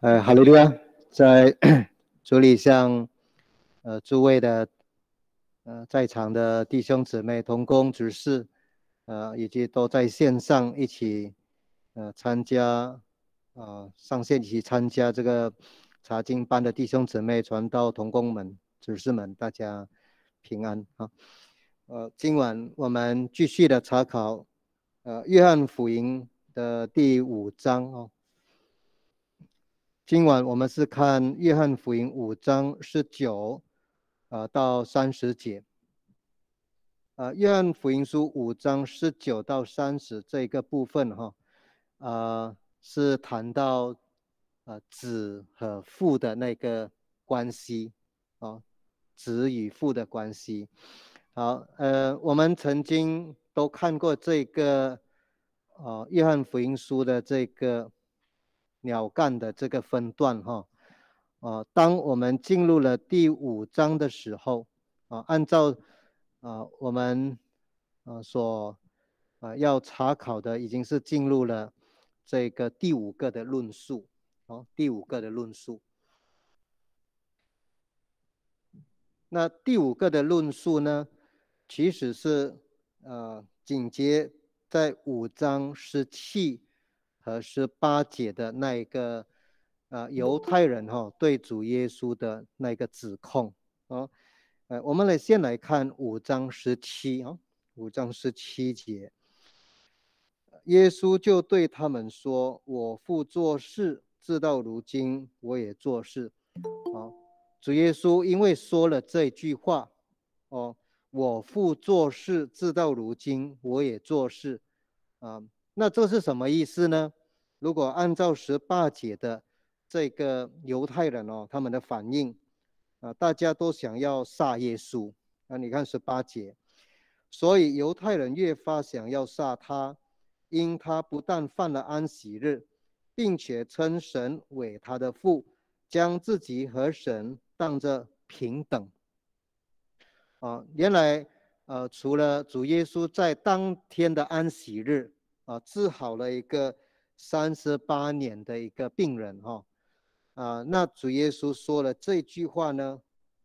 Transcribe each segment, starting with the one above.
哎，哈喽，大家在主里向呃诸位的呃在场的弟兄姊妹、同工、执事，呃以及都在线上一起呃参加呃上线一起参加这个查经班的弟兄姊妹、传道同工们、执事们，大家平安啊！呃，今晚我们继续的查考，呃，约翰福音的第五章哦。今晚我们是看约翰福音五章十九呃，到三十节。呃，约翰福音书五章十九到三十这个部分哈，呃，是谈到呃子和父的那个关系哦，子与父的关系。好，呃，我们曾经都看过这个，哦，约翰福音书的这个鸟瞰的这个分段，哈，呃，当我们进入了第五章的时候，啊，按照，啊，我们，啊，所，啊，要查考的已经是进入了这个第五个的论述，哦，第五个的论述，那第五个的论述呢？其实是，呃，紧接在五章十七和十八节的那一个，呃，犹太人哈对主耶稣的那个指控啊，呃，我们来先来看五章十七啊，五章十七节，耶稣就对他们说：“我父做事，至到如今我也做事。”啊，主耶稣因为说了这句话，哦。我父做事，至到如今，我也做事，啊，那这是什么意思呢？如果按照十八节的这个犹太人哦，他们的反应，啊，大家都想要杀耶稣，啊，你看十八节，所以犹太人越发想要杀他，因他不但犯了安息日，并且称神为他的父，将自己和神当着平等。啊，原来，呃，除了主耶稣在当天的安息日，啊，治好了一个三十八年的一个病人，哈，啊，那主耶稣说了这句话呢，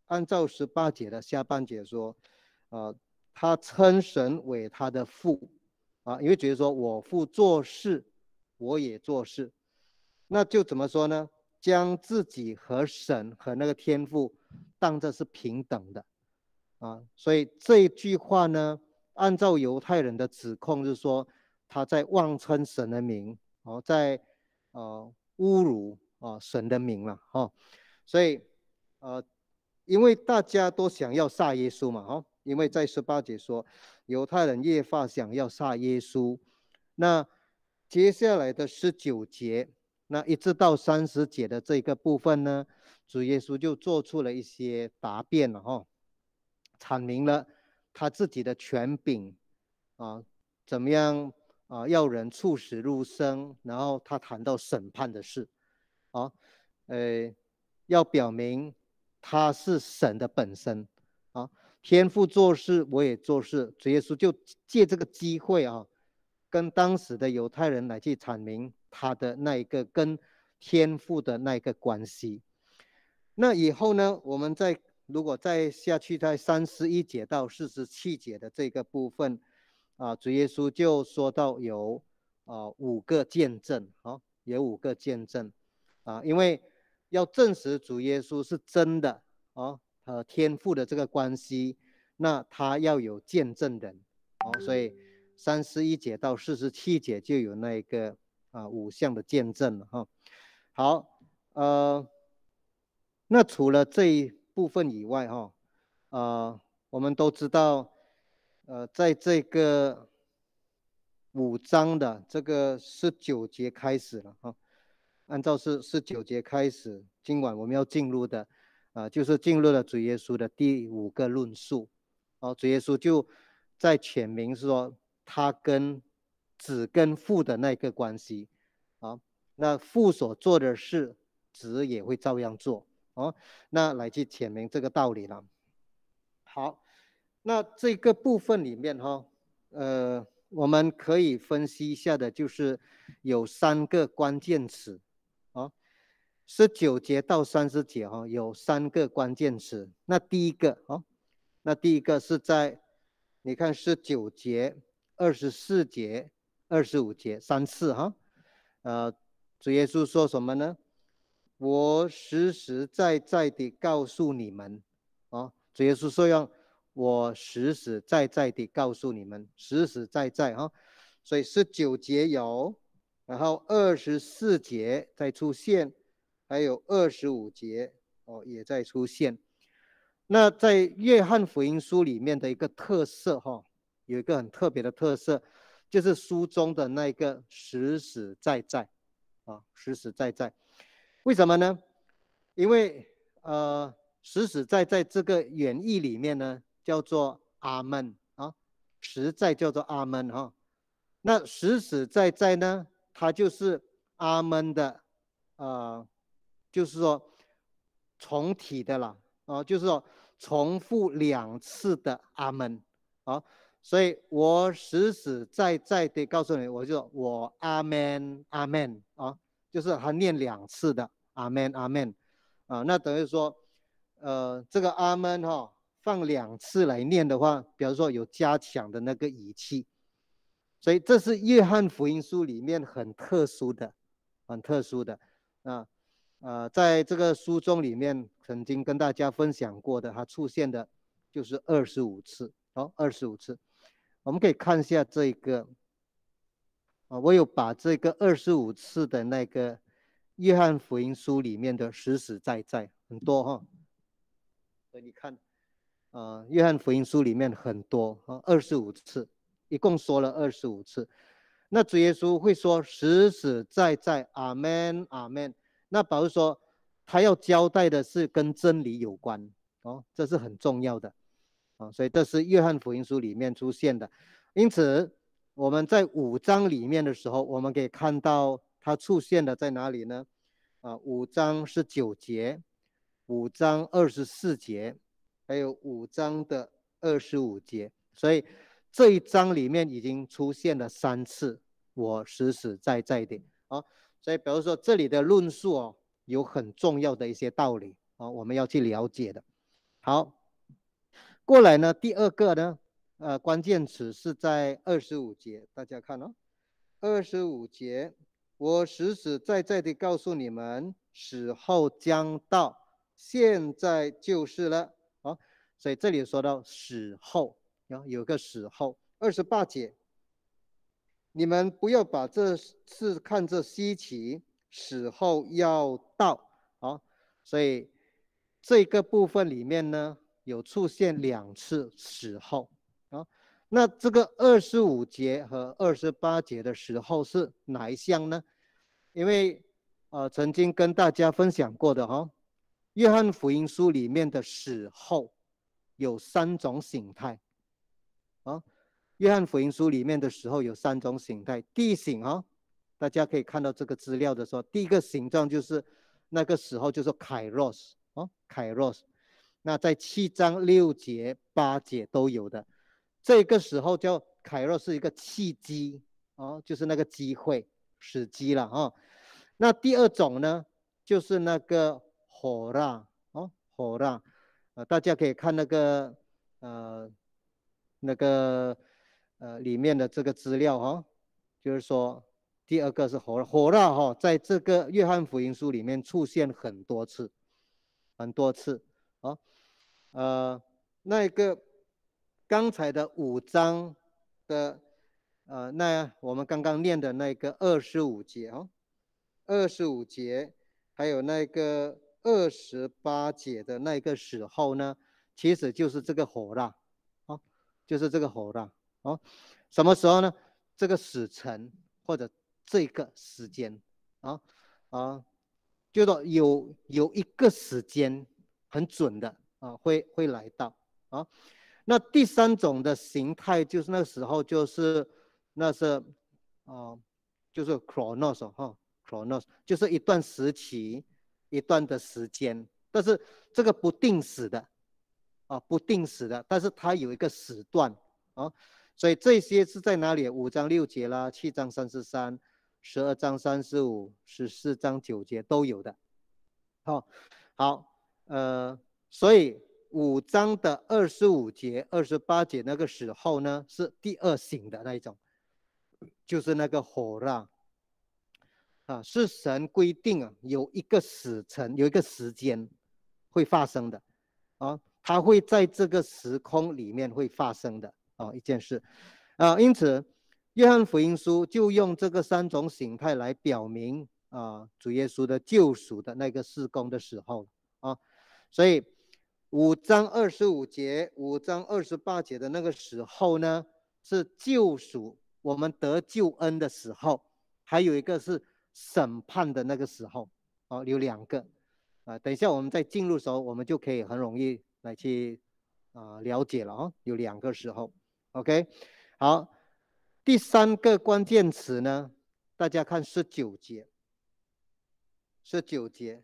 按照十八节的下半节说，啊，他称神为他的父，啊，因为觉得说我父做事，我也做事，那就怎么说呢？将自己和神和那个天赋当这是平等的。啊，所以这一句话呢，按照犹太人的指控，就是说他在妄称神的名，哦，在呃侮辱啊神的名了哈。所以呃，因为大家都想要杀耶稣嘛哈，因为在十八节说犹太人越发想要杀耶稣，那接下来的十九节，那一直到三十节的这个部分呢，主耶稣就做出了一些答辩了哈。阐明了他自己的权柄啊，怎么样啊？要人促死入生，然后他谈到审判的事啊，呃，要表明他是神的本身啊。天父做事，我也做事。主耶稣就借这个机会啊，跟当时的犹太人来去阐明他的那一个跟天父的那一个关系。那以后呢，我们在。如果再下去，在三十一节到四十七节的这个部分，啊，主耶稣就说到有，啊，五个见证，哦，有五个见证，啊，因为要证实主耶稣是真的，哦，和天父的这个关系，那他要有见证人，哦，所以三十一节到四十七节就有那一个，啊，五项的见证了，哈，好，呃，那除了这。一。部分以外哈，啊，我们都知道，呃，在这个五章的这个十九节开始了哈，按照是十九节开始，今晚我们要进入的，啊，就是进入了主耶稣的第五个论述，哦，主耶稣就在浅明说他跟子跟父的那个关系，啊，那父所做的事，子也会照样做。哦，那来去阐明这个道理了。好，那这个部分里面哈，呃，我们可以分析一下的，就是有三个关键词。哦，十九节到三十节哈，有三个关键词。那第一个哦，那第一个是在，你看十九节、二十四节、二十五节三次哈，呃，主耶稣说什么呢？我实实在在地告诉你们，啊，主要是说要我实实在在地告诉你们，实实在在哈。所以十九节有，然后二十四节在出现，还有二十五节哦也在出现。那在约翰福音书里面的一个特色哈，有一个很特别的特色，就是书中的那个实实在在，啊，实实在在。为什么呢？因为呃，实实在在这个演义里面呢，叫做阿门啊，实在叫做阿门哈。那实实在在呢，它就是阿门的啊，就是说重体的了啊，就是说重复两次的阿门啊。所以我实实在在的告诉你，我就我阿门阿门啊，就是他念两次的。阿门阿门，啊，那等于说，呃，这个阿门哈，放两次来念的话，比如说有加强的那个语气，所以这是《约翰福音书》里面很特殊的、很特殊的啊呃，在这个书中里面曾经跟大家分享过的，它出现的就是二十五次哦，二十五次，我们可以看一下这个啊，我有把这个二十五次的那个。约翰福音书里面的实实在在很多哈，所以你看，啊，约翰福音书里面很多啊，二十五次，一共说了二十五次。那主耶稣会说“实实在在”，阿门，阿门。那保罗说他要交代的是跟真理有关哦，这是很重要的啊，所以这是约翰福音书里面出现的。因此我们在五章里面的时候，我们可以看到。它出现的在哪里呢？啊，五章是九节，五章二十四节，还有五章的二十五节，所以这一章里面已经出现了三次，我实实在在的啊。所以，比如说这里的论述哦，有很重要的一些道理啊，我们要去了解的。好，过来呢，第二个呢，呃，关键词是在二十五节，大家看哦，二十五节。我实实在在的告诉你们，死后将到，现在就是了。啊，所以这里说到死后，然后有个死后二十八节，你们不要把这事看作稀奇，死后要到。啊，所以这个部分里面呢，有出现两次死后啊。那这个二十五节和二十八节的时候是哪一项呢？因为，呃，曾经跟大家分享过的哈，《约翰福音书》里面的死后有三种形态。啊，《约翰福音书》里面的时候有三种形态，第一种啊，大家可以看到这个资料的时候，第一个形状就是那个时候就是凯罗斯啊，凯罗斯，那在七章六节、八节都有的。这个时候叫凯若是一个契机哦，就是那个机会时机了哈。那第二种呢，就是那个火辣哦，火辣，呃，大家可以看那个呃那个呃里面的这个资料哈，就是说第二个是火辣火辣哈，在这个约翰福音书里面出现很多次，很多次啊，呃，那个。刚才的五章的呃，那我们刚刚念的那个二十五节哦，二十五节还有那个二十八节的那个时候呢，其实就是这个火辣，啊，就是这个火辣，啊。什么时候呢？这个时辰或者这个时间啊啊，就说有有一个时间很准的啊，会会来到啊。那第三种的形态就是那时候，就是那是，哦，就是 chronos 哈，chronos 就是一段时期，一段的时间，但是这个不定时的，啊，不定时的，但是它有一个时段，啊，所以这些是在哪里？五章六节啦，七章三十三，十二章三十五，十四章九节都有的，好，好，呃，所以。五章的二十五节、二十八节那个时候呢，是第二醒的那一种，就是那个火了啊！是神规定啊，有一个时辰，有一个时间会发生的啊，他会在这个时空里面会发生的啊一件事啊。因此，约翰福音书就用这个三种形态来表明啊，主耶稣的救赎的那个事工的时候啊，所以。五章二十五节、五章二十八节的那个时候呢，是救赎我们得救恩的时候；还有一个是审判的那个时候，哦，有两个啊。等一下我们再进入时候，我们就可以很容易来去啊了解了哦。有两个时候，OK。好，第三个关键词呢，大家看十九节，十九节。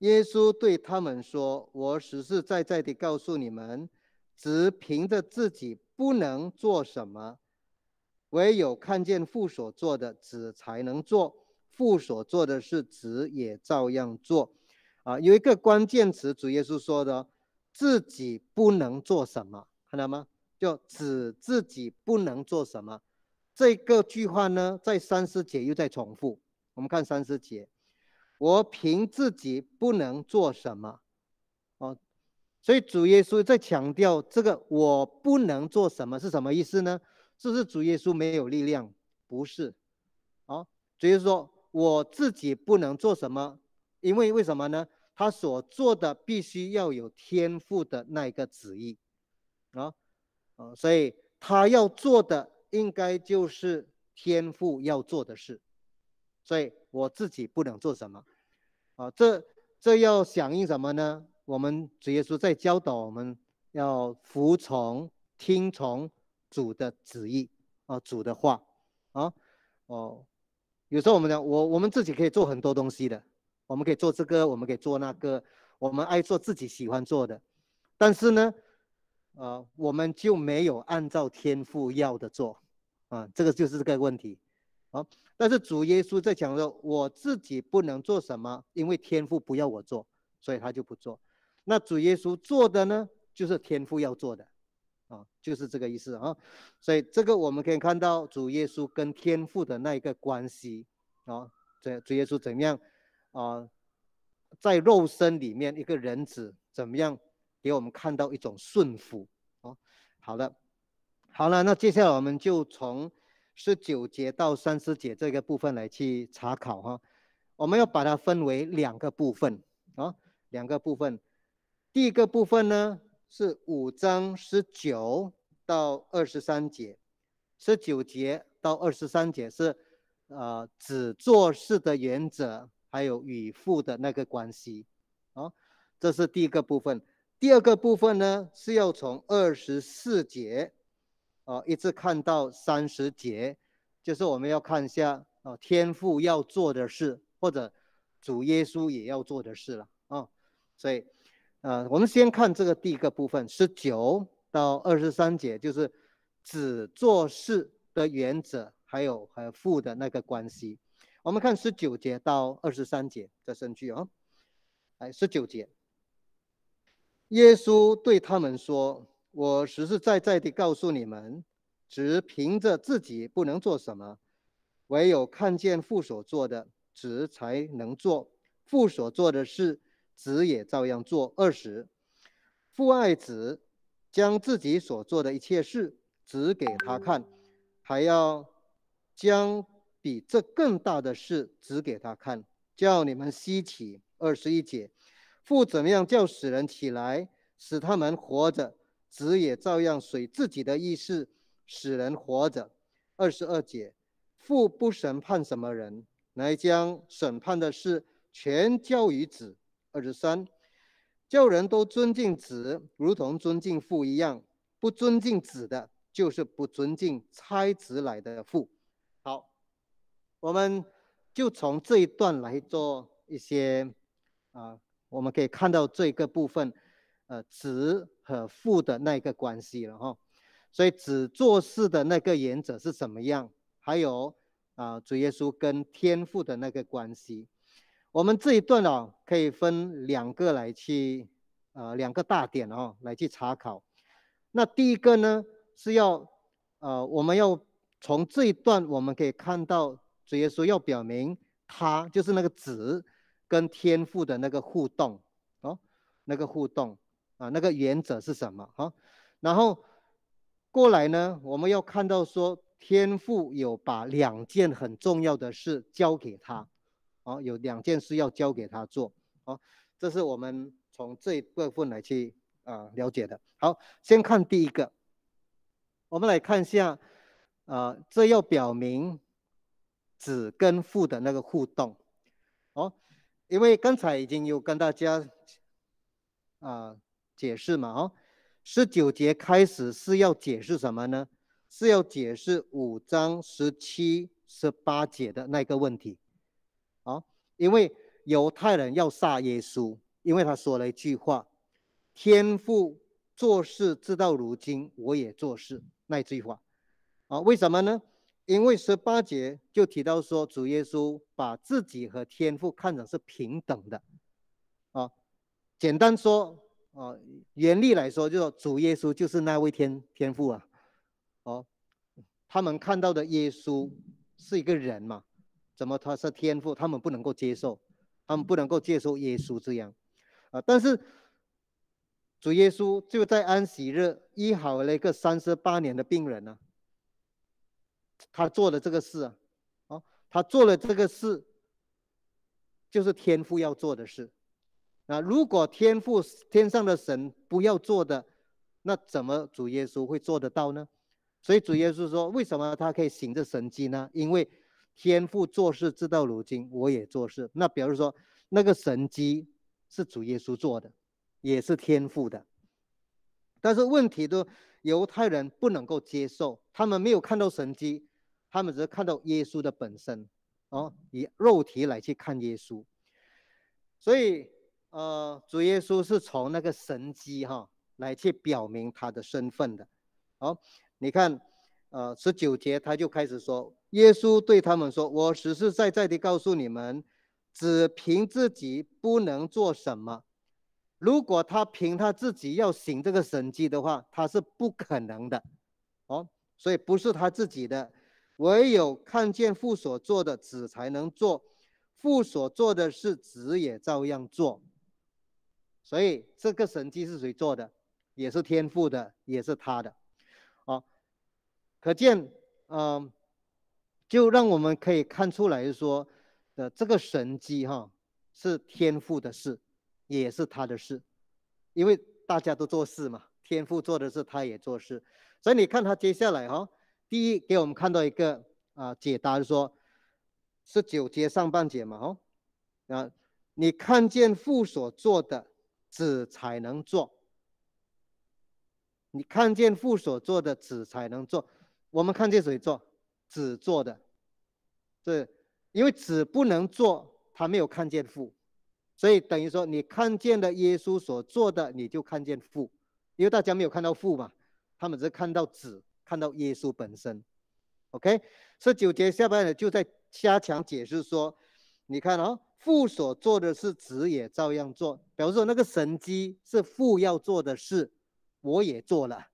耶稣对他们说：“我实实在在的告诉你们，只凭着自己不能做什么，唯有看见父所做的，子才能做。父所做的事，子也照样做。啊，有一个关键词，主耶稣说的，自己不能做什么，看到吗？就子自己不能做什么。这个句话呢，在三十节又在重复。我们看三十节。”我凭自己不能做什么，哦，所以主耶稣在强调这个我不能做什么是什么意思呢？是不是主耶稣没有力量，不是，主耶稣说我自己不能做什么，因为为什么呢？他所做的必须要有天赋的那个旨意，啊，哦，所以他要做的应该就是天赋要做的事。所以我自己不能做什么，啊，这这要响应什么呢？我们直接说，在教导我们要服从、听从主的旨意啊，主的话啊，哦，有时候我们讲，我我们自己可以做很多东西的，我们可以做这个，我们可以做那个，我们爱做自己喜欢做的，但是呢，呃，我们就没有按照天赋要的做，啊，这个就是这个问题，好。但是主耶稣在讲说，我自己不能做什么，因为天赋不要我做，所以他就不做。那主耶稣做的呢，就是天赋要做的，啊，就是这个意思啊。所以这个我们可以看到主耶稣跟天赋的那一个关系啊，这主耶稣怎么样啊，在肉身里面一个人子怎么样给我们看到一种顺服。哦，好的，好了，那接下来我们就从。十九节到三十节这个部分来去查考哈，我们要把它分为两个部分啊，两个部分。第一个部分呢是五章十九到二十三节，十九节到二十三节是呃，只做事的原则，还有与父的那个关系，啊，这是第一个部分。第二个部分呢是要从二十四节。啊，一直看到三十节，就是我们要看一下啊，天父要做的事，或者主耶稣也要做的事了啊。所以，呃，我们先看这个第一个部分，十九到二十三节，就是只做事的原则，还有和父的那个关系。我们看十九节到二十三节的顺序哦。哎，十九节，耶稣对他们说。我实实在在地告诉你们，只凭着自己不能做什么，唯有看见父所做的，子才能做。父所做的事，子也照样做。二十，父爱子，将自己所做的一切事指给他看，还要将比这更大的事指给他看，叫你们吸起。二十一节，父怎么样叫死人起来，使他们活着？子也照样随自己的意思使人活着。二十二节，父不审判什么人，乃将审判的事全交于子。二十三，叫人都尊敬子，如同尊敬父一样。不尊敬子的，就是不尊敬差子来的父。好，我们就从这一段来做一些啊，我们可以看到这个部分。呃，子和父的那个关系了哈，所以子做事的那个原则是什么样？还有啊，主耶稣跟天父的那个关系，我们这一段哦，可以分两个来去，呃，两个大点哦，来去查考。那第一个呢，是要，呃，我们要从这一段我们可以看到，主耶稣要表明他就是那个子跟天父的那个互动哦，那个互动。啊，那个原则是什么？哈，然后过来呢，我们要看到说天父有把两件很重要的事交给他，啊，有两件事要交给他做，啊，这是我们从这一部分来去啊了解的。好，先看第一个，我们来看一下，啊，这要表明子跟父的那个互动，哦，因为刚才已经有跟大家，啊。解释嘛，哦，十九节开始是要解释什么呢？是要解释五章十七、十八节的那个问题，啊，因为犹太人要杀耶稣，因为他说了一句话：“天赋做事，直到如今，我也做事。”那句话，啊，为什么呢？因为十八节就提到说，主耶稣把自己和天赋看成是平等的，啊，简单说。啊，原力来说，就说主耶稣就是那位天天父啊，哦，他们看到的耶稣是一个人嘛，怎么他是天父，他们不能够接受，他们不能够接受耶稣这样，啊，但是主耶稣就在安息日医好了一个三十八年的病人呢，他做的这个事啊，哦，他做了这个事就是天父要做的事。那如果天父天上的神不要做的，那怎么主耶稣会做得到呢？所以主耶稣说：“为什么他可以行这神迹呢？因为天父做事直到如今，我也做事。那比如说那个神迹是主耶稣做的，也是天父的。但是问题的犹太人不能够接受，他们没有看到神迹，他们只是看到耶稣的本身，哦，以肉体来去看耶稣，所以。”呃，主耶稣是从那个神迹哈来去表明他的身份的。好，你看，呃，十九节他就开始说：“耶稣对他们说，我实实在在的告诉你们，只凭自己不能做什么。如果他凭他自己要行这个神迹的话，他是不可能的。哦，所以不是他自己的，唯有看见父所做的子才能做，父所做的事子也照样做。”所以这个神迹是谁做的，也是天赋的，也是他的，哦，可见，嗯，就让我们可以看出来说，呃，这个神迹哈，是天赋的事，也是他的事，因为大家都做事嘛，天赋做的事他也做事，所以你看他接下来哈，第一给我们看到一个啊解答说，是九节上半节嘛，哦，啊，你看见父所做的。子才能做。你看见父所做的，子才能做。我们看见谁做？子做的，是，因为子不能做，他没有看见父，所以等于说，你看见了耶稣所做的，你就看见父。因为大家没有看到父嘛，他们只是看到子，看到耶稣本身。OK，十九节下半的就在加强解释说，你看哦。父所做的是，子也照样做。比如说，那个神机是父要做的事，我也做了。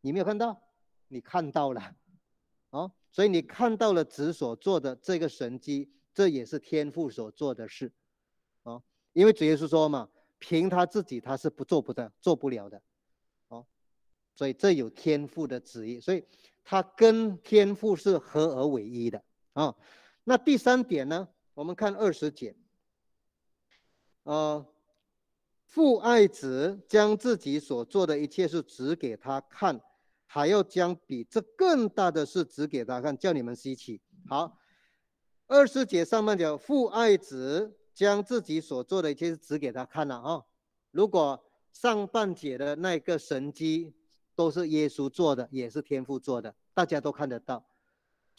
你没有看到？你看到了，哦。所以你看到了子所做的这个神机，这也是天赋所做的事，哦。因为主耶稣说嘛，凭他自己他是不做不得、做不了的，哦。所以这有天赋的旨意，所以他跟天赋是合而为一的，啊。那第三点呢？我们看二十节，呃，父爱子将自己所做的一切事指给他看，还要将比这更大的事指给他看，叫你们吸奇。好，二十节上半节，父爱子将自己所做的一切事指给他看了啊。如果上半节的那个神机都是耶稣做的，也是天父做的，大家都看得到。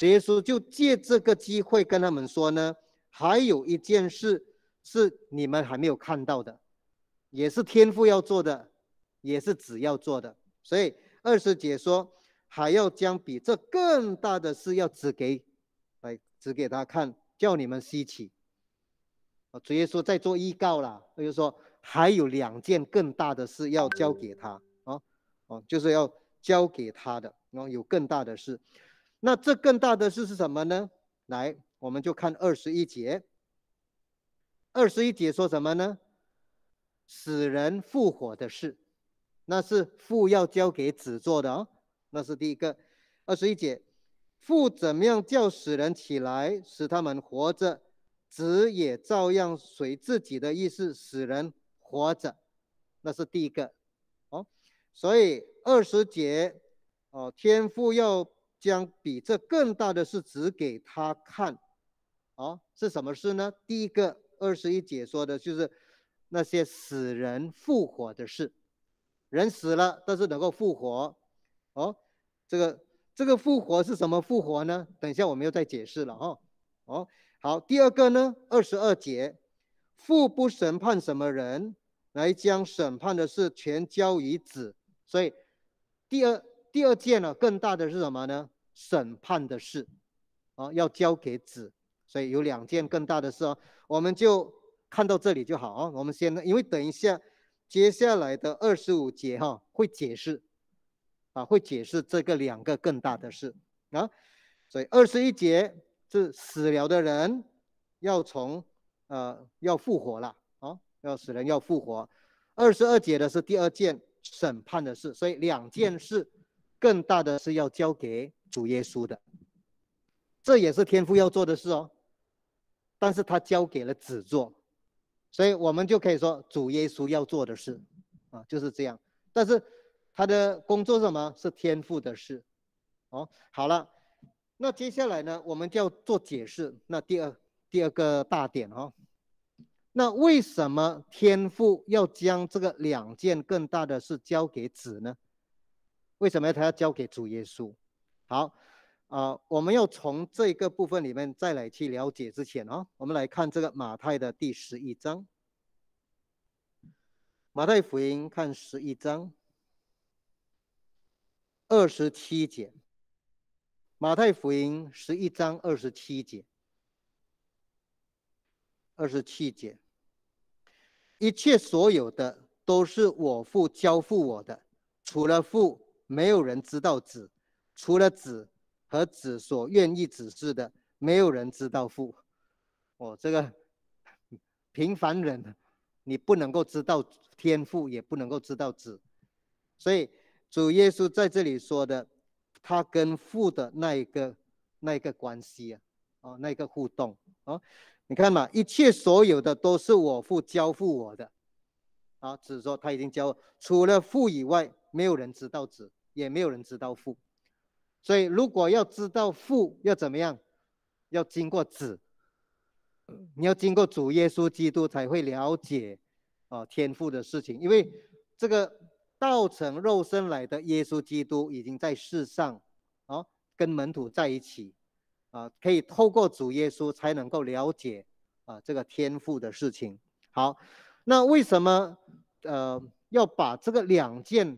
耶稣就借这个机会跟他们说呢。还有一件事是你们还没有看到的，也是天赋要做的，也是子要做的。所以二师姐说，还要将比这更大的事要指给，来指给他看，叫你们吸取。啊，直接说在做预告啦，就是说还有两件更大的事要交给他啊，哦，就是要交给他的然后有更大的事。那这更大的事是什么呢？来。我们就看二十一节，二十一节说什么呢？使人复活的事，那是父要交给子做的，哦。那是第一个。二十一节，父怎么样叫使人起来，使他们活着？子也照样随自己的意思使人活着，那是第一个。哦，所以二十节，哦，天父要将比这更大的事指给他看。哦，是什么事呢？第一个二十一节说的就是那些死人复活的事，人死了但是能够复活。哦，这个这个复活是什么复活呢？等一下我们要再解释了哈。哦，好，第二个呢，二十二节父不审判什么人，来将审判的事全交于子。所以第二第二件呢，更大的是什么呢？审判的事啊，要交给子。所以有两件更大的事哦，我们就看到这里就好哦。我们先，因为等一下接下来的二十五节哈会解释，啊会解释这个两个更大的事啊。所以二十一节是死了的人要从呃要复活了啊，要死人要复活。二十二节的是第二件审判的事，所以两件事更大的是要交给主耶稣的，这也是天父要做的事哦。但是他交给了子做，所以我们就可以说主耶稣要做的事，啊就是这样。但是他的工作是什么？是天赋的事。哦，好了，那接下来呢，我们就要做解释。那第二第二个大点哦，那为什么天赋要将这个两件更大的事交给子呢？为什么他要交给主耶稣？好。啊，我们要从这个部分里面再来去了解之前啊，我们来看这个马太的第十一章，马太福音看十一章二十七节，马太福音十一章二十七节，二十七节，一切所有的都是我父交付我的，除了父，没有人知道子，除了子。和子所愿意指示的，没有人知道父。我这个平凡人，你不能够知道天父，也不能够知道子。所以主耶稣在这里说的，他跟父的那一个那一个关系啊，哦，那个互动哦，你看嘛，一切所有的都是我父交付我的。啊，只说他已经交，除了父以外，没有人知道子，也没有人知道父。所以，如果要知道父要怎么样，要经过子，你要经过主耶稣基督才会了解啊天赋的事情。因为这个道成肉身来的耶稣基督已经在世上，啊，跟门徒在一起，啊，可以透过主耶稣才能够了解啊这个天赋的事情。好，那为什么呃要把这个两件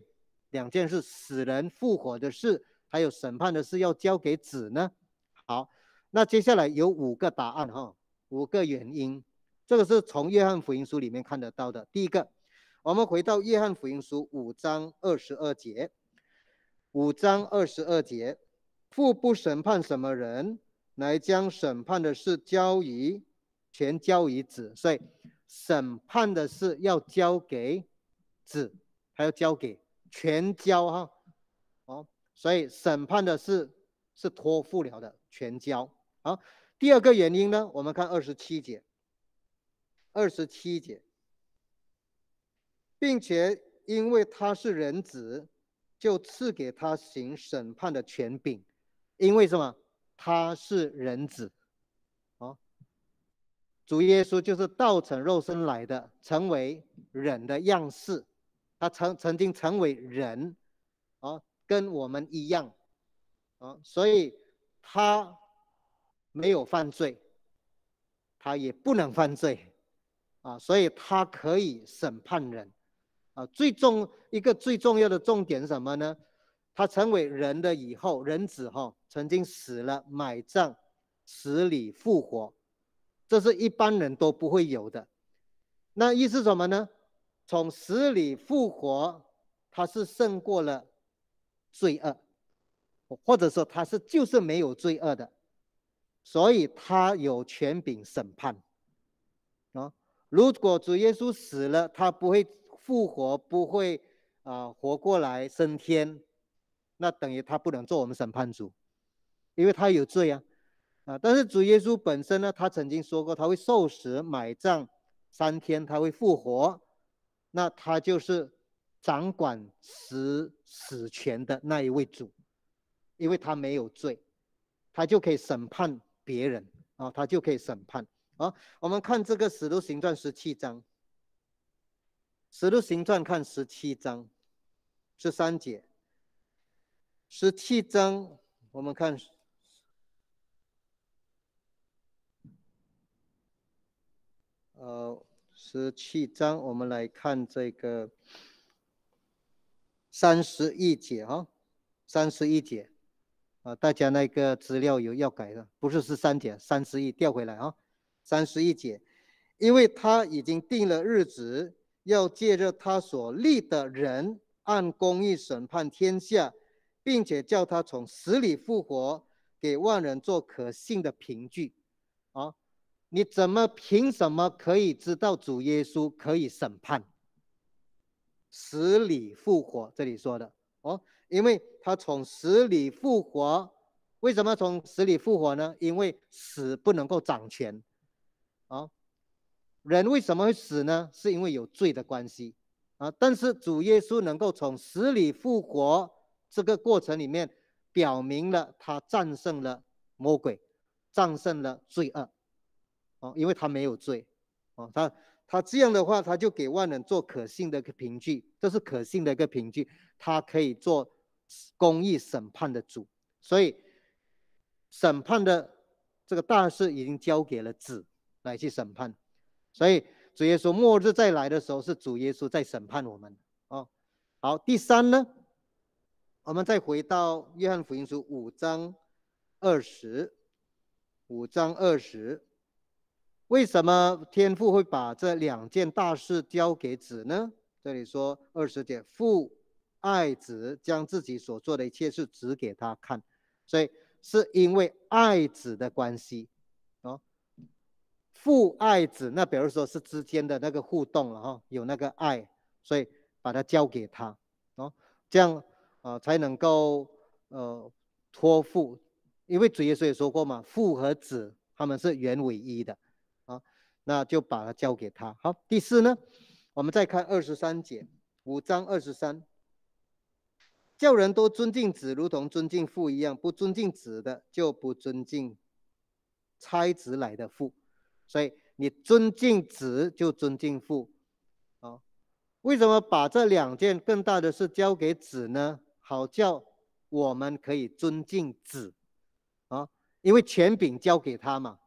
两件事使人复活的事？还有审判的事要交给子呢。好，那接下来有五个答案哈，五个原因。这个是从约翰福音书里面看得到的。第一个，我们回到约翰福音书五章二十二节。五章二十二节，父不审判什么人，来将审判的事交于全交于子。所以，审判的事要交给子，还要交给全交哈。所以审判的是是托付了的全交。好，第二个原因呢？我们看二十七节，二十七节，并且因为他是人子，就赐给他行审判的权柄。因为什么？他是人子。啊。主耶稣就是道成肉身来的，成为人的样式。他曾曾经成为人。啊，跟我们一样，啊，所以他没有犯罪，他也不能犯罪，啊，所以他可以审判人，啊，最重一个最重要的重点是什么呢？他成为人的以后，人子哈曾经死了买账，死里复活，这是一般人都不会有的。那意思什么呢？从死里复活，他是胜过了。罪恶，或者说他是就是没有罪恶的，所以他有权柄审判啊。如果主耶稣死了，他不会复活，不会啊活过来升天，那等于他不能做我们审判主，因为他有罪啊啊。但是主耶稣本身呢，他曾经说过，他会受死买账，三天他会复活，那他就是。掌管死死权的那一位主，因为他没有罪，他就可以审判别人啊，他就可以审判啊。我们看这个《使徒行传》十七章，《使徒行传》看十七章，十三节。十七章，我们看，呃，十七章，我们来看这个。三十一节哈，三十一节，啊，大家那个资料有要改的，不是十三节，三十一调回来啊，三十一节，因为他已经定了日子，要借着他所立的人按公义审判天下，并且叫他从死里复活，给万人做可信的凭据，啊，你怎么凭什么可以知道主耶稣可以审判？死里复活，这里说的哦，因为他从死里复活，为什么从死里复活呢？因为死不能够掌权，啊，人为什么会死呢？是因为有罪的关系啊。但是主耶稣能够从死里复活，这个过程里面，表明了他战胜了魔鬼，战胜了罪恶，哦，因为他没有罪，哦，他。他这样的话，他就给万人做可信的一个凭据，这是可信的一个凭据。他可以做公益审判的主，所以审判的这个大事已经交给了子来去审判。所以主耶稣末日再来的时候，是主耶稣在审判我们哦。好，第三呢，我们再回到约翰福音书五章二十五章二十。为什么天父会把这两件大事交给子呢？这里说二十节，父爱子，将自己所做的一切事指给他看，所以是因为爱子的关系哦。父爱子，那比如说是之间的那个互动了哈，有那个爱，所以把它交给他哦，这样啊才能够呃托付，因为主耶稣也说过嘛，父和子他们是原为一的。那就把它交给他。好，第四呢，我们再看二十三节，五章二十三，叫人多尊敬子，如同尊敬父一样。不尊敬子的，就不尊敬差子来的父。所以你尊敬子，就尊敬父。啊，为什么把这两件更大的事交给子呢？好，叫我们可以尊敬子。啊，因为权柄交给他嘛。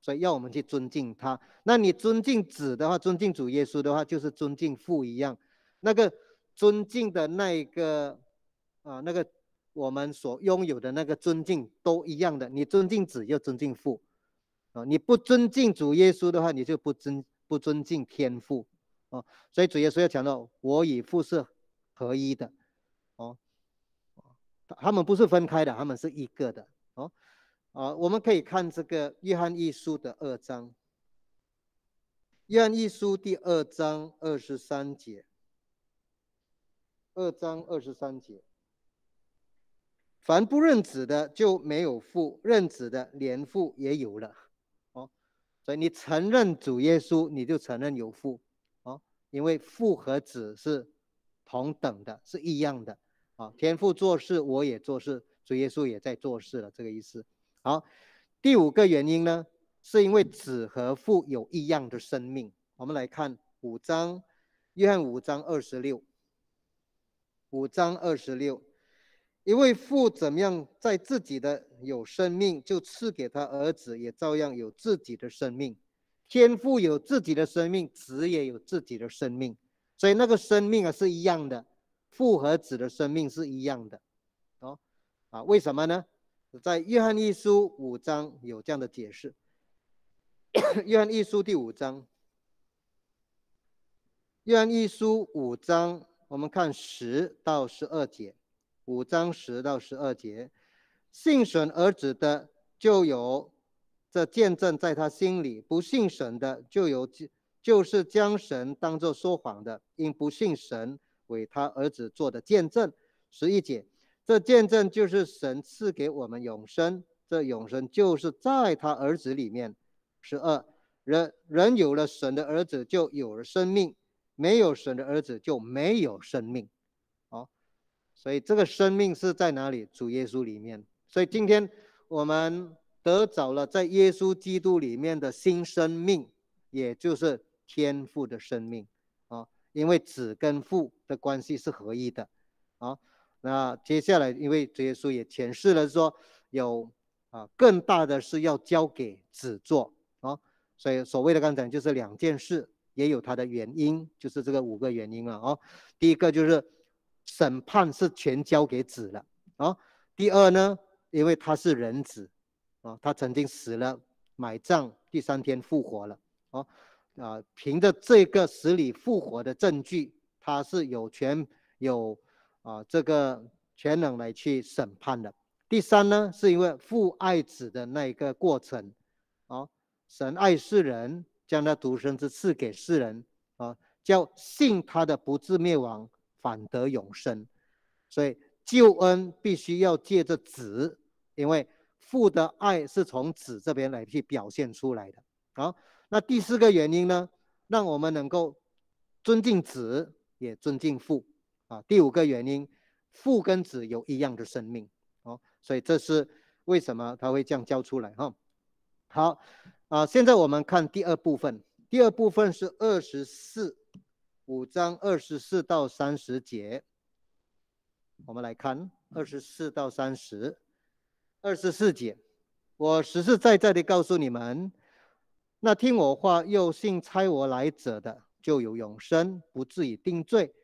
所以要我们去尊敬他。那你尊敬子的话，尊敬主耶稣的话，就是尊敬父一样。那个尊敬的那一个啊，那个我们所拥有的那个尊敬都一样的。你尊敬子，要尊敬父啊。你不尊敬主耶稣的话，你就不尊不尊敬天父啊。所以主耶稣要强调，我与父是合一的哦，哦，他们不是分开的，他们是一个的哦。啊，我们可以看这个约翰一书的二章。约翰一书第二章二十三节，二章二十三节。凡不认子的就没有父，认子的连父也有了。哦，所以你承认主耶稣，你就承认有父。哦，因为父和子是同等的，是一样的。啊，天父做事，我也做事，主耶稣也在做事了，这个意思。好，第五个原因呢，是因为子和父有异样的生命。我们来看五章约翰五章二十六，五章二十六，因为父怎么样，在自己的有生命，就赐给他儿子，也照样有自己的生命。天父有自己的生命，子也有自己的生命，所以那个生命啊是一样的，父和子的生命是一样的。哦，啊，为什么呢？在约翰一书五章有这样的解释。约翰一书第五章，约翰一书五章，我们看十到十二节。五章十到十二节，信神儿子的就有这见证在他心里；不信神的就有，就是将神当做说谎的，因不信神为他儿子做的见证。十一节。这见证就是神赐给我们永生，这永生就是在他儿子里面。十二，人人有了神的儿子就有了生命，没有神的儿子就没有生命。好，所以这个生命是在哪里？主耶稣里面。所以今天我们得找了在耶稣基督里面的新生命，也就是天父的生命。啊，因为子跟父的关系是合一的。啊。那接下来，因为这些书也诠释了说，有啊更大的事要交给子做啊，所以所谓的刚才就是两件事，也有它的原因，就是这个五个原因啊哦。第一个就是审判是全交给子了啊。第二呢，因为他是人子啊，他曾经死了买账，第三天复活了啊啊，凭着这个死里复活的证据，他是有权有。啊，这个全能来去审判的。第三呢，是因为父爱子的那一个过程，啊，神爱世人，将他独生子赐给世人，啊，叫信他的不自灭亡，反得永生。所以救恩必须要借着子，因为父的爱是从子这边来去表现出来的。啊，那第四个原因呢，让我们能够尊敬子，也尊敬父。啊，第五个原因，父跟子有一样的生命，哦，所以这是为什么他会这样教出来哈。好，啊，现在我们看第二部分，第二部分是二十四五章二十四到三十节，我们来看二十四到三十，二十四节，我实实在在的告诉你们，那听我话又信差我来者的就有永生，不至于定罪。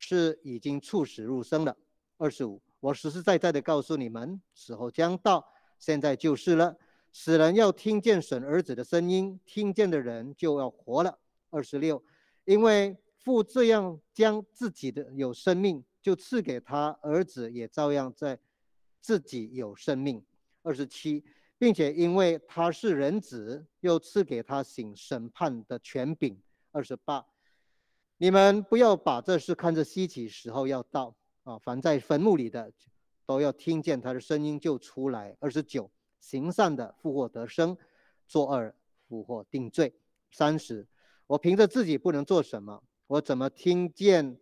是已经促使入生了。二十五，我实实在在的告诉你们，时候将到，现在就是了。死人要听见神儿子的声音，听见的人就要活了。二十六，因为父这样将自己的有生命就赐给他，儿子也照样在自己有生命。二十七，并且因为他是人子，又赐给他行审判的权柄。二十八。你们不要把这事看着稀奇，时候要到啊，凡在坟墓里的，都要听见他的声音就出来。二十九，行善的复活得生，作恶复活定罪。三十，我凭着自己不能做什么，我怎么听见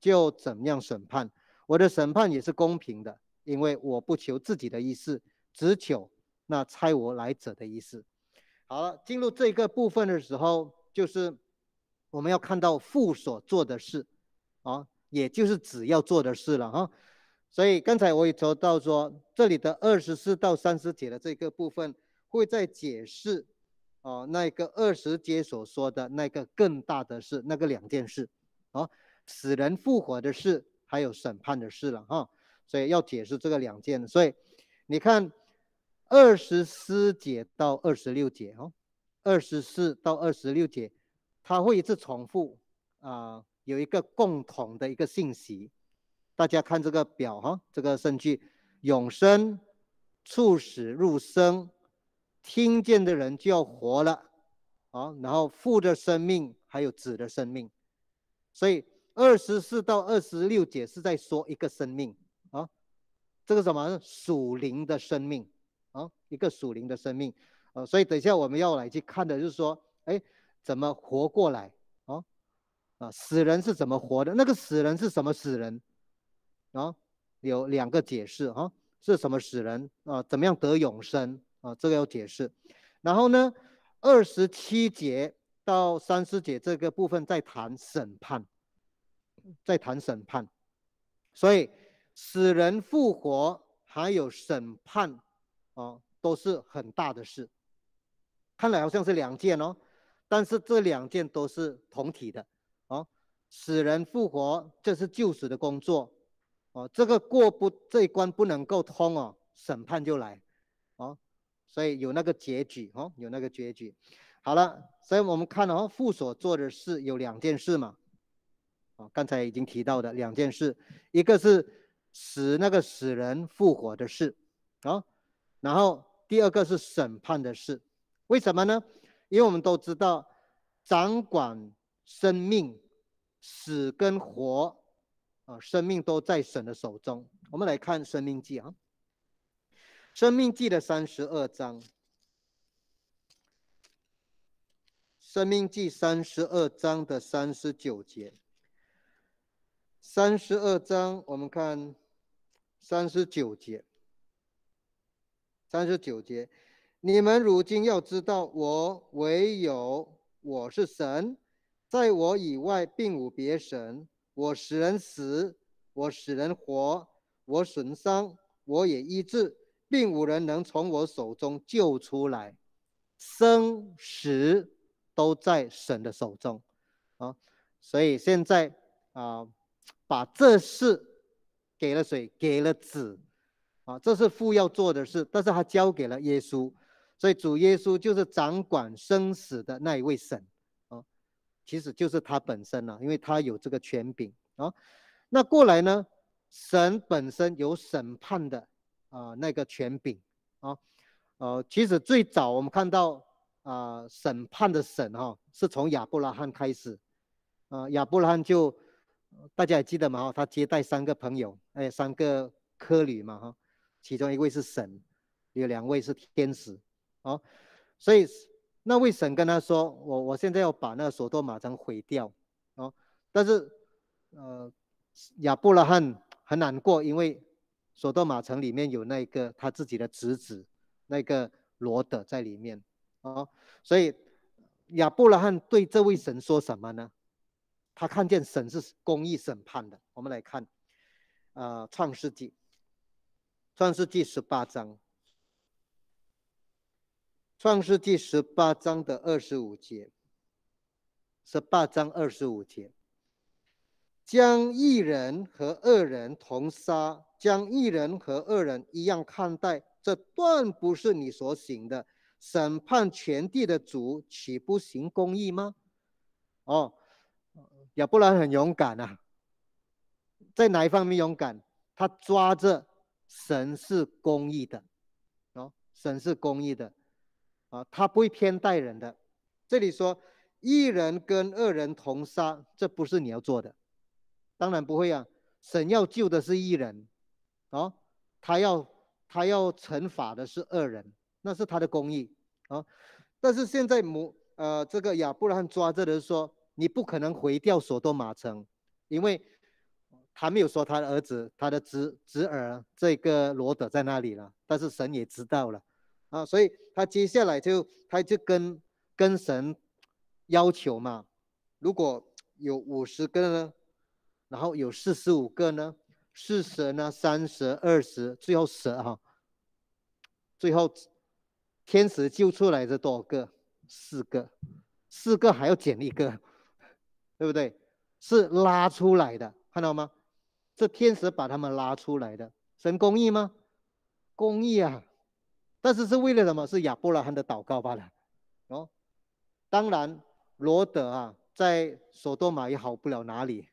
就怎样审判，我的审判也是公平的，因为我不求自己的意思，只求那猜我来者的意思。好了，进入这个部分的时候，就是。我们要看到父所做的事，啊，也就是子要做的事了哈。所以刚才我也说到，说这里的二十四到三十节的这个部分，会在解释哦，那个二十节所说的那个更大的事，那个两件事，啊，使人复活的事，还有审判的事了哈。所以要解释这个两件，所以你看二十四节到二十六节哦，二十四到二十六节。他会一直重复啊，有一个共同的一个信息。大家看这个表哈，这个证据：永生、促使入生、听见的人就要活了。啊，然后父的生命还有子的生命，所以二十四到二十六节是在说一个生命啊，这个什么属灵的生命啊，一个属灵的生命。呃，所以等一下我们要来去看的就是说，哎。怎么活过来啊？啊，死人是怎么活的？那个死人是什么死人？啊，有两个解释啊，是什么死人啊？怎么样得永生啊？这个要解释。然后呢，二十七节到三十节这个部分在谈审判，在谈审判。所以，死人复活还有审判啊，都是很大的事。看来好像是两件哦。但是这两件都是同体的，哦，使人复活这是救死的工作，哦，这个过不这一关不能够通哦，审判就来，哦，所以有那个结局哦，有那个结局，好了，所以我们看哦，父所做的事有两件事嘛，哦，刚才已经提到的两件事，一个是使那个死人复活的事，哦，然后第二个是审判的事，为什么呢？因为我们都知道，掌管生命、死跟活，啊，生命都在神的手中。我们来看《生命记》啊，《生命记》的三十二章，《生命记》三十二章的三十九节。三十二章，我们看三十九节，三十九节。你们如今要知道，我唯有我是神，在我以外并无别神。我使人死，我使人活，我损伤，我也医治，并无人能从我手中救出来。生死都在神的手中，啊！所以现在啊，把这事给了谁？给了子，啊，这是父要做的事，但是他交给了耶稣。所以主耶稣就是掌管生死的那一位神，啊，其实就是他本身了，因为他有这个权柄啊。那过来呢，神本身有审判的啊那个权柄啊，呃，其实最早我们看到啊，审判的审哈，是从亚伯拉罕开始，啊，亚伯拉罕就大家还记得吗？他接待三个朋友，哎，三个科旅嘛，哈，其中一位是神，有两位是天使。哦，所以那位神跟他说：“我我现在要把那索多玛城毁掉。”哦，但是，呃，亚伯拉罕很难过，因为索多玛城里面有那个他自己的侄子，那个罗德在里面。哦，所以亚伯拉罕对这位神说什么呢？他看见神是公义审判的，我们来看，啊，《创世纪》，创世纪十八章。创世纪十八章的二十五节，十八章二十五节，将一人和二人同杀，将一人和二人一样看待，这断不是你所行的。审判全地的主，岂不行公义吗？哦，亚伯兰很勇敢啊，在哪一方面勇敢？他抓着神是公义的哦，神是公义的。啊，他不会偏待人的。这里说一人跟二人同杀，这不是你要做的，当然不会啊。神要救的是一人，哦，他要他要惩罚的是二人，那是他的公义啊。但是现在母呃，这个亚伯拉罕抓这人说，你不可能毁掉所多玛城，因为他没有说他的儿子、他的侄侄儿这个罗德在那里了。但是神也知道了啊，所以。他接下来就他就跟跟神要求嘛，如果有五十个呢，然后有四十五个呢，四十呢，三十、二十，最后十啊，最后天使救出来的多少个？四个，四个还要减一个，对不对？是拉出来的，看到吗？这天使把他们拉出来的，神公义吗？公义啊！但是是为了什么？是亚伯拉罕的祷告罢了，哦。当然，罗德啊，在所多玛也好不了哪里，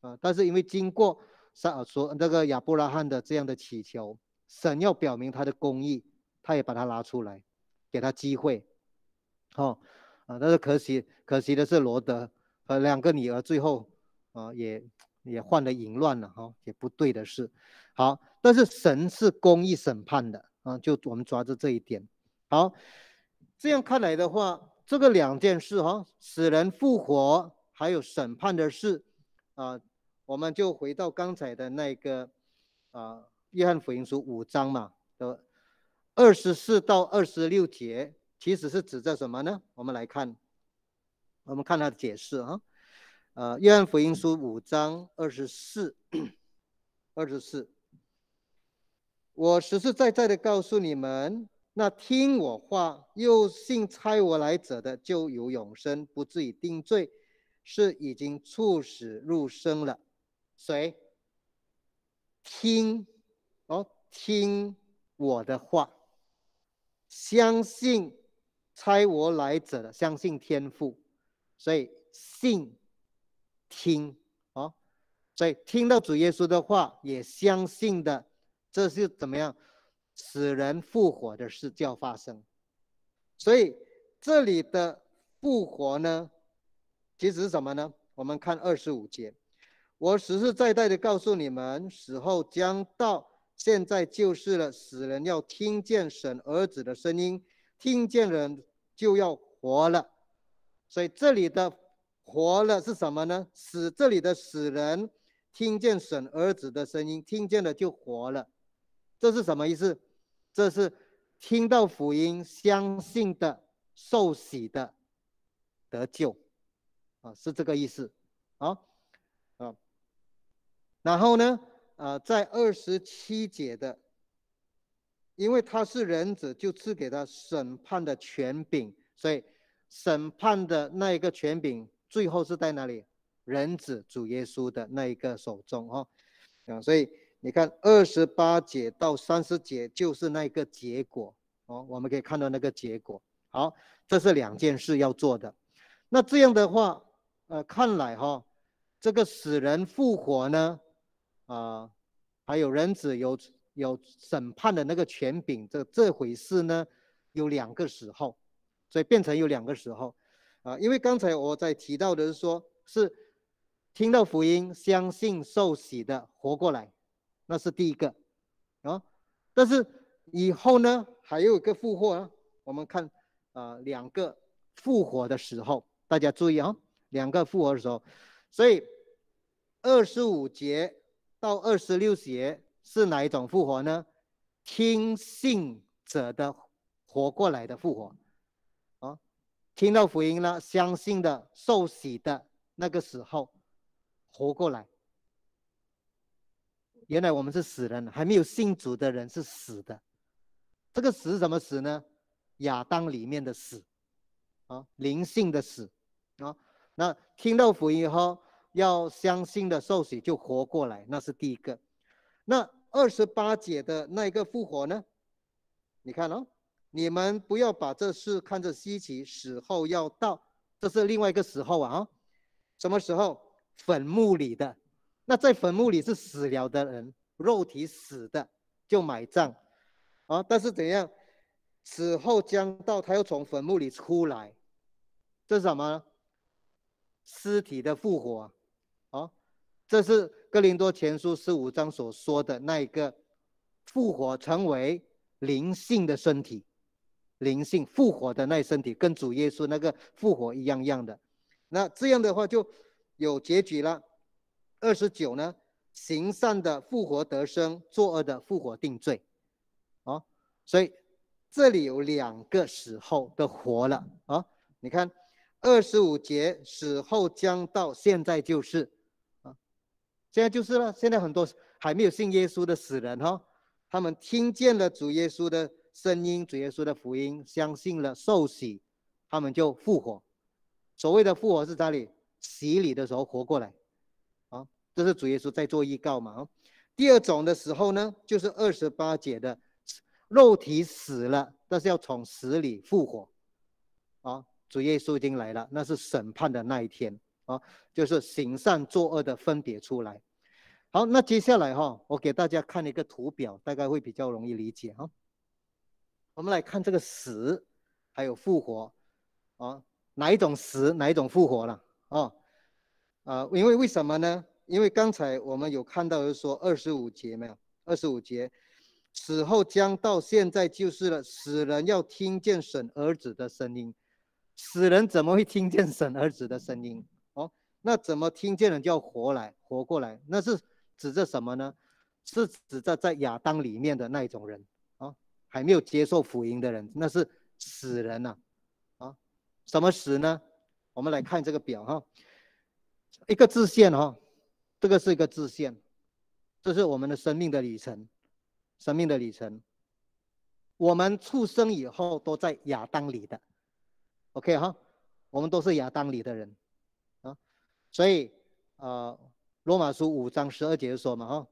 啊。但是因为经过神索那个亚伯拉罕的这样的祈求，神要表明他的公义，他也把他拉出来，给他机会，哦，啊。但是可惜，可惜的是罗德和两个女儿最后啊，也也患了淫乱了哈，也不对的事。好。但是神是公义审判的。啊，就我们抓住这一点，好，这样看来的话，这个两件事哈，使人复活还有审判的事，啊，我们就回到刚才的那个，啊，约翰福音书五章嘛的二十四到二十六节，其实是指着什么呢？我们来看，我们看他的解释啊，呃，约翰福音书五章二十四，二十四。我实实在在的告诉你们，那听我话又信差我来者的就有永生，不至于定罪，是已经促死入生了。谁？听，哦，听我的话，相信差我来者的，相信天父，所以信，听，哦，所以听到主耶稣的话，也相信的。这是怎么样使人复活的事就要发生，所以这里的复活呢，其实是什么呢？我们看二十五节，我实实在在的告诉你们，死后将到，现在就是了。死人要听见神儿子的声音，听见了就要活了。所以这里的活了是什么呢？使这里的死人听见神儿子的声音，听见了就活了。这是什么意思？这是听到福音，相信的受洗的得救，啊，是这个意思。啊，啊，然后呢，啊，在二十七节的，因为他是人子，就赐给他审判的权柄，所以审判的那一个权柄最后是在哪里？人子主耶稣的那一个手中，哈，啊，所以。你看，二十八节到三十节就是那个结果哦。我们可以看到那个结果。好，这是两件事要做的。那这样的话，呃，看来哈，这个使人复活呢，啊，还有人子有有审判的那个权柄，这这回事呢，有两个时候，所以变成有两个时候。啊，因为刚才我在提到的是说，是听到福音、相信受洗的活过来。那是第一个，啊，但是以后呢，还有一个复活啊。我们看，啊，两个复活的时候，大家注意啊，两个复活的时候，所以二十五节到二十六节是哪一种复活呢？听信者的活过来的复活，啊，听到福音了，相信的受洗的那个时候活过来。原来我们是死人，还没有信主的人是死的。这个死怎么死呢？亚当里面的死，啊，灵性的死啊。那听到福音以后要相信的受洗就活过来，那是第一个。那二十八节的那一个复活呢？你看哦，你们不要把这事看着稀奇，死后要到，这是另外一个时候啊。什么时候？坟墓里的。那在坟墓里是死了的人，肉体死的就埋葬，啊，但是怎样？死后将到，他又从坟墓里出来，这是什么？尸体的复活，啊，这是哥林多前书十五章所说的那一个复活，成为灵性的身体，灵性复活的那身体，跟主耶稣那个复活一样一样的，那这样的话就有结局了。二十九呢，行善的复活得生，作恶的复活定罪，啊，所以这里有两个死后的活了啊。你看，二十五节死后将到，现在就是啊，现在就是了。现在很多还没有信耶稣的死人哈，他们听见了主耶稣的声音，主耶稣的福音，相信了受洗，他们就复活。所谓的复活是哪里？洗礼的时候活过来。这是主耶稣在做预告嘛？哦，第二种的时候呢，就是二十八节的肉体死了，但是要从死里复活。啊，主耶稣已经来了，那是审判的那一天啊，就是行善作恶的分别出来。好，那接下来哈，我给大家看一个图表，大概会比较容易理解哈。我们来看这个死还有复活啊，哪一种死，哪一种复活了？哦，啊，因为为什么呢？因为刚才我们有看到，就是说二十五节没有，二十五节，死后将到现在就是了。死人要听见神儿子的声音，死人怎么会听见神儿子的声音？哦，那怎么听见了叫活来，活过来？那是指着什么呢？是指着在亚当里面的那一种人啊，还没有接受福音的人，那是死人呐，啊，什么死呢？我们来看这个表哈，一个字线哈。这个是一个自线，这是我们的生命的旅程，生命的旅程。我们出生以后都在亚当里的，OK 哈，我们都是亚当里的人啊。所以，呃，《罗马书》五章十二节就说嘛哈，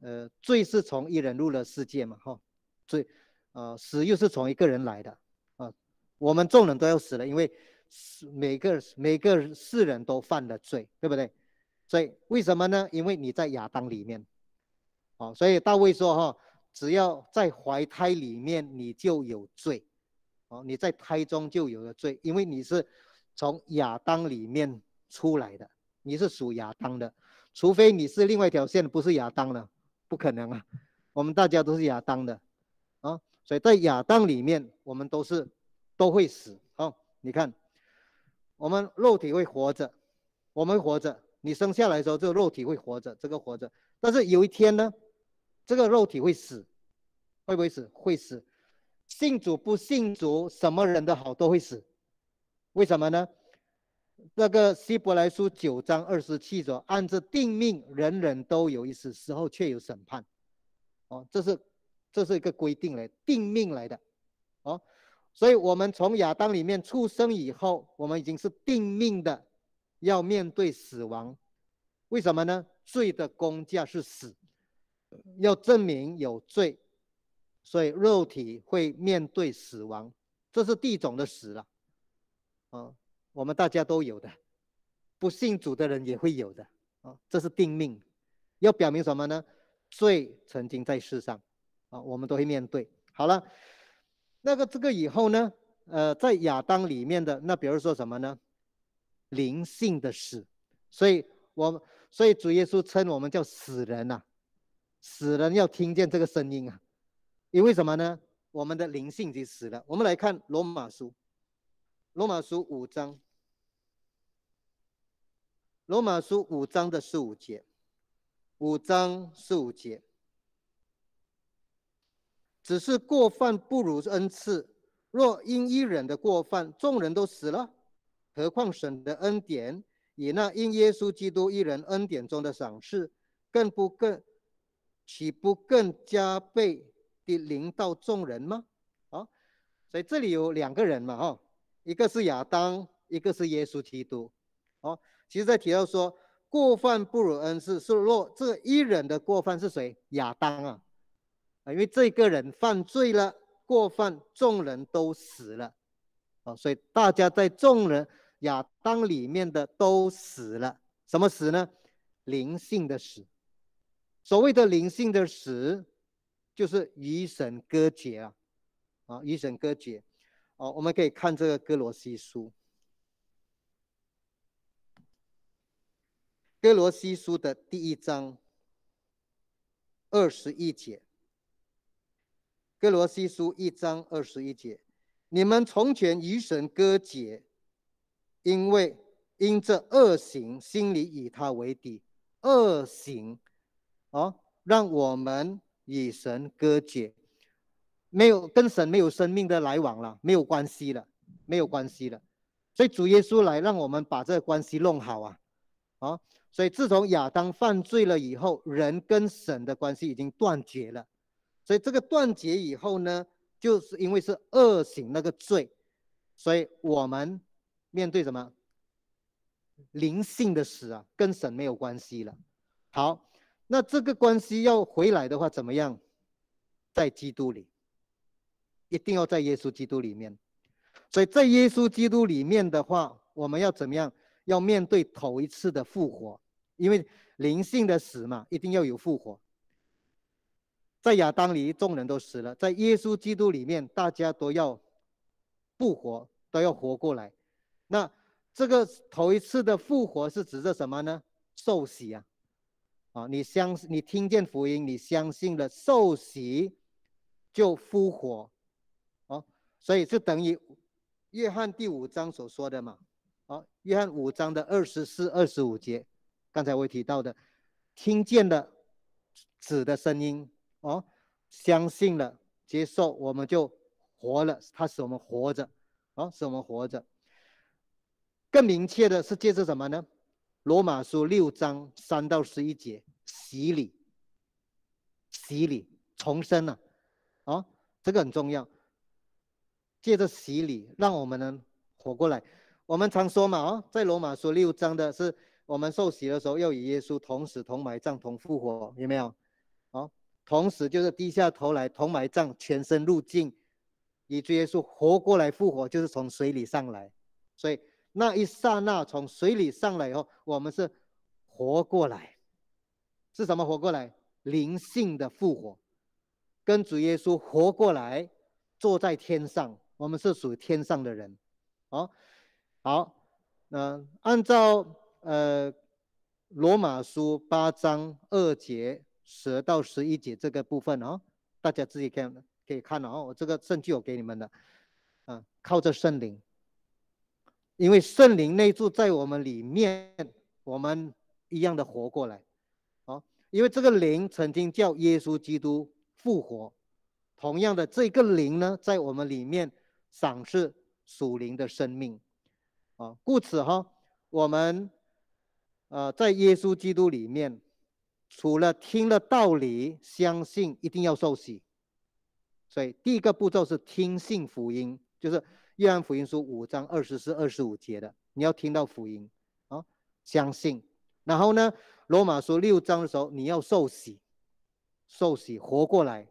呃，罪是从一人入了世界嘛哈，罪，呃，死又是从一个人来的啊。我们众人都要死了，因为是每个每个世人都犯了罪，对不对？所以为什么呢？因为你在亚当里面，哦，所以大卫说哈，只要在怀胎里面，你就有罪，哦，你在胎中就有了罪，因为你是从亚当里面出来的，你是属亚当的，除非你是另外一条线，不是亚当的，不可能啊，我们大家都是亚当的，啊，所以在亚当里面，我们都是都会死。哦，你看，我们肉体会活着，我们活着。你生下来的时候，这个肉体会活着，这个活着，但是有一天呢，这个肉体会死，会不会死？会死。信主不信主，什么人的好都会死，为什么呢？那个希伯来书九章二十七说：“按着定命，人人都有一死，死后却有审判。”哦，这是这是一个规定来定命来的，哦，所以我们从亚当里面出生以后，我们已经是定命的。要面对死亡，为什么呢？罪的公价是死，要证明有罪，所以肉体会面对死亡，这是第一种的死了，啊，我们大家都有的，不信主的人也会有的，啊，这是定命。要表明什么呢？罪曾经在世上，啊，我们都会面对。好了，那个这个以后呢？呃，在亚当里面的那，比如说什么呢？灵性的死，所以我所以主耶稣称我们叫死人呐，死人要听见这个声音啊，因为什么呢？我们的灵性已经死了。我们来看罗马书，罗马书五章，罗马书五章的十五节，五章十五节，只是过犯不如恩赐，若因一人的过犯，众人都死了。何况神的恩典以那因耶稣基督一人恩典中的赏赐，更不更岂不更加倍的临到众人吗？啊，所以这里有两个人嘛，哈，一个是亚当，一个是耶稣基督。哦，其实在提到说过犯不如恩赐，是若这一人的过犯是谁？亚当啊，啊，因为这个人犯罪了过犯，众人都死了。哦，所以大家在众人。呀，当里面的都死了，什么死呢？灵性的死。所谓的灵性的死，就是与神割绝啊！啊，与神割绝。哦，我们可以看这个哥罗西书。哥罗西书的第一章二十一节。哥罗西书一章二十一节，你们从前与神割绝。因为因这恶行，心里以他为敌，恶行啊，让我们与神割绝，没有跟神没有生命的来往了，没有关系了，没有关系了。所以主耶稣来，让我们把这关系弄好啊，啊！所以自从亚当犯罪了以后，人跟神的关系已经断绝了。所以这个断绝以后呢，就是因为是恶行那个罪，所以我们。面对什么灵性的死啊，跟神没有关系了。好，那这个关系要回来的话，怎么样？在基督里，一定要在耶稣基督里面。所以在耶稣基督里面的话，我们要怎么样？要面对头一次的复活，因为灵性的死嘛，一定要有复活。在亚当里，众人都死了；在耶稣基督里面，大家都要复活，都要活过来。那这个头一次的复活是指着什么呢？受洗啊！啊，你相你听见福音，你相信了受洗就复活，啊，所以就等于约翰第五章所说的嘛。啊，约翰五章的二十四、二十五节，刚才我提到的，听见了子的声音，哦，相信了接受，我们就活了。他使我们活着，啊，使我们活着。更明确的是，借着什么呢？罗马书六章三到十一节，洗礼，洗礼重生了、啊，这个很重要。借着洗礼，让我们能活过来。我们常说嘛，啊，在罗马书六章的是我们受洗的时候，要与耶稣同死、同埋葬、同复活，有没有？啊，同死就是低下头来，同埋葬，全身入境，以主耶稣活过来复活，就是从水里上来，所以。那一刹那，从水里上来以后，我们是活过来，是什么活过来？灵性的复活，跟主耶稣活过来，坐在天上，我们是属于天上的人，好，好，那按照呃罗马书八章二节十到十一节这个部分哦，大家自己看可以看哦，我这个证据我给你们的，嗯，靠着圣灵。因为圣灵内住在我们里面，我们一样的活过来，哦，因为这个灵曾经叫耶稣基督复活，同样的这个灵呢，在我们里面赏赐属灵的生命，啊，故此哈，我们，呃，在耶稣基督里面，除了听了道理，相信一定要受洗，所以第一个步骤是听信福音，就是。约翰福音书五章二十四、二十五节的，你要听到福音，啊，相信，然后呢，罗马书六章的时候，你要受洗，受洗活过来，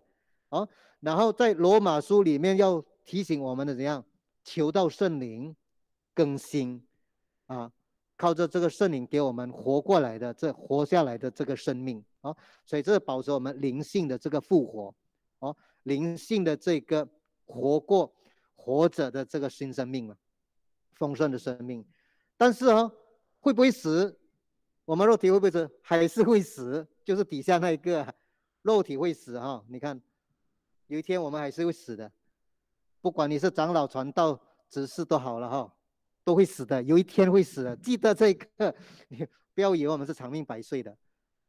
啊，然后在罗马书里面要提醒我们的怎样，求到圣灵更新，啊，靠着这个圣灵给我们活过来的这活下来的这个生命，啊，所以这保持我们灵性的这个复活，啊，灵性的这个活过。活着的这个新生命嘛，丰盛的生命，但是哦，会不会死？我们肉体会不会死？还是会死，就是底下那一个，肉体会死哈。你看，有一天我们还是会死的，不管你是长老、传道、执事都好了哈，都会死的，有一天会死。的，记得这个，不要以为我们是长命百岁的，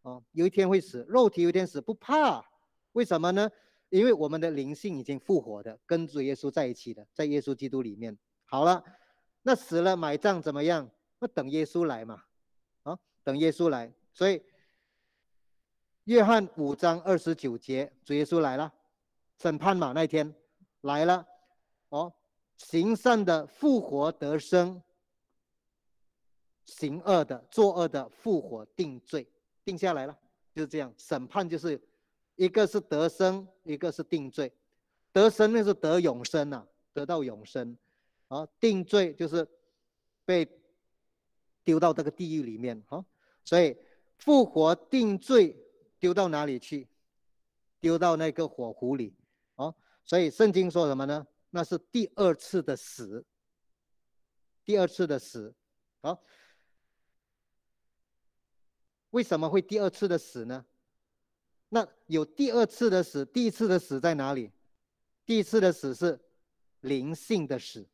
哦，有一天会死，肉体有一天死，不怕，为什么呢？因为我们的灵性已经复活的，跟主耶稣在一起的，在耶稣基督里面。好了，那死了买账怎么样？那等耶稣来嘛，啊，等耶稣来。所以，约翰五章二十九节，主耶稣来了，审判嘛那天来了，哦，行善的复活得生，行恶的作恶的复活定罪，定下来了，就是这样，审判就是。一个是得生，一个是定罪。得生那是得永生呐，得到永生。啊，定罪就是被丢到这个地狱里面啊。所以复活定罪丢到哪里去？丢到那个火湖里。啊，所以圣经说什么呢？那是第二次的死。第二次的死。好，为什么会第二次的死呢？那有第二次的死，第一次的死在哪里？第一次的死是灵性的死，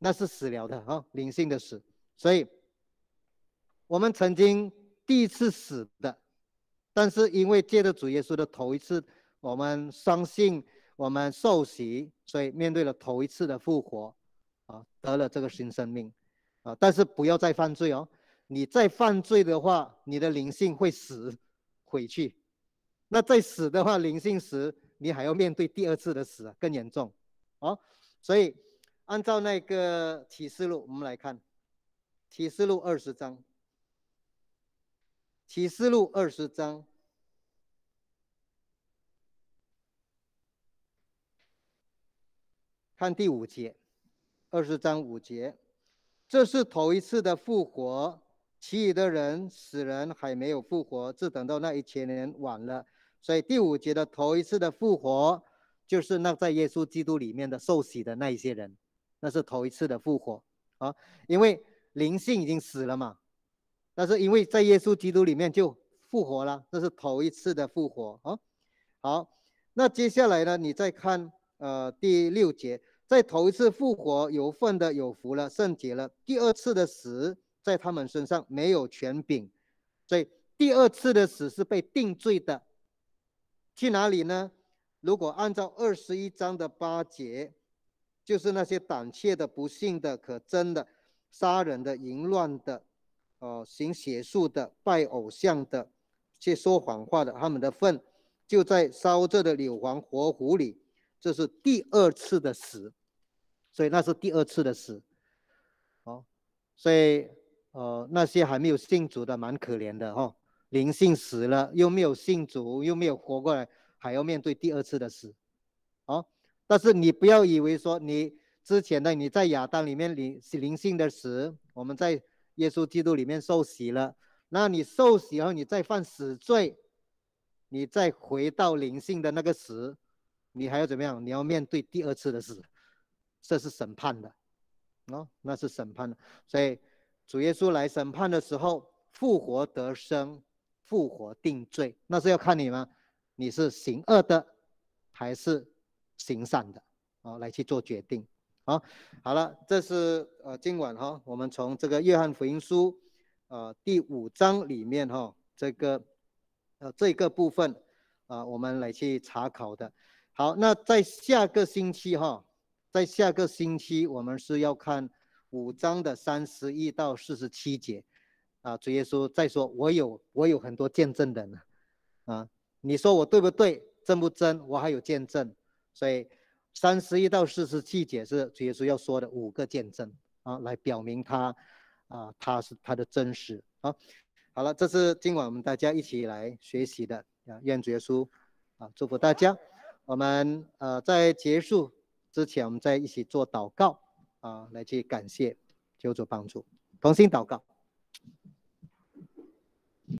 那是死了的啊，灵性的死。所以，我们曾经第一次死的，但是因为借着主耶稣的头一次，我们相信我们受洗，所以面对了头一次的复活，啊，得了这个新生命，啊，但是不要再犯罪哦，你再犯罪的话，你的灵性会死回去。那在死的话，灵性时你还要面对第二次的死，更严重，哦。所以按照那个启示录，我们来看启示录二十章，启示录二十章，看第五节，二十章五节，这是头一次的复活，其余的人死人还没有复活，这等到那一千年晚了。所以第五节的头一次的复活，就是那在耶稣基督里面的受洗的那一些人，那是头一次的复活啊，因为灵性已经死了嘛，但是因为在耶稣基督里面就复活了，这是头一次的复活啊。好，那接下来呢，你再看呃第六节，在头一次复活有份的有福了圣洁了，第二次的死在他们身上没有权柄，所以第二次的死是被定罪的。去哪里呢？如果按照二十一章的八节，就是那些胆怯的、不幸的、可憎的、杀人的、淫乱的、哦，行邪术的、拜偶像的、去说谎话的，他们的份就在烧着的硫磺火湖里，这是第二次的死，所以那是第二次的死。好，所以呃，那些还没有信主的，蛮可怜的哈。灵性死了，又没有信主，又没有活过来，还要面对第二次的死，啊！但是你不要以为说你之前的你在亚当里面灵灵性的死，我们在耶稣基督里面受洗了，那你受洗后你再犯死罪，你再回到灵性的那个死，你还要怎么样？你要面对第二次的死，这是审判的，哦，那是审判的。所以主耶稣来审判的时候复活得生。复活定罪，那是要看你吗？你是行恶的，还是行善的？啊，来去做决定。啊，好了，这是呃今晚哈，我们从这个约翰福音书呃，第五章里面哈这个呃这个部分啊，我们来去查考的。好，那在下个星期哈，在下个星期我们是要看五章的三十一到四十七节。啊，主耶稣再说，我有我有很多见证的呢，啊，你说我对不对，真不真？我还有见证，所以三十一到四十七节是主耶稣要说的五个见证啊，来表明他啊，他是他的真实啊。好了，这是今晚我们大家一起来学习的啊，愿主耶稣啊祝福大家。我们呃在结束之前，我们再一起做祷告啊，来去感谢求主帮助，同心祷告。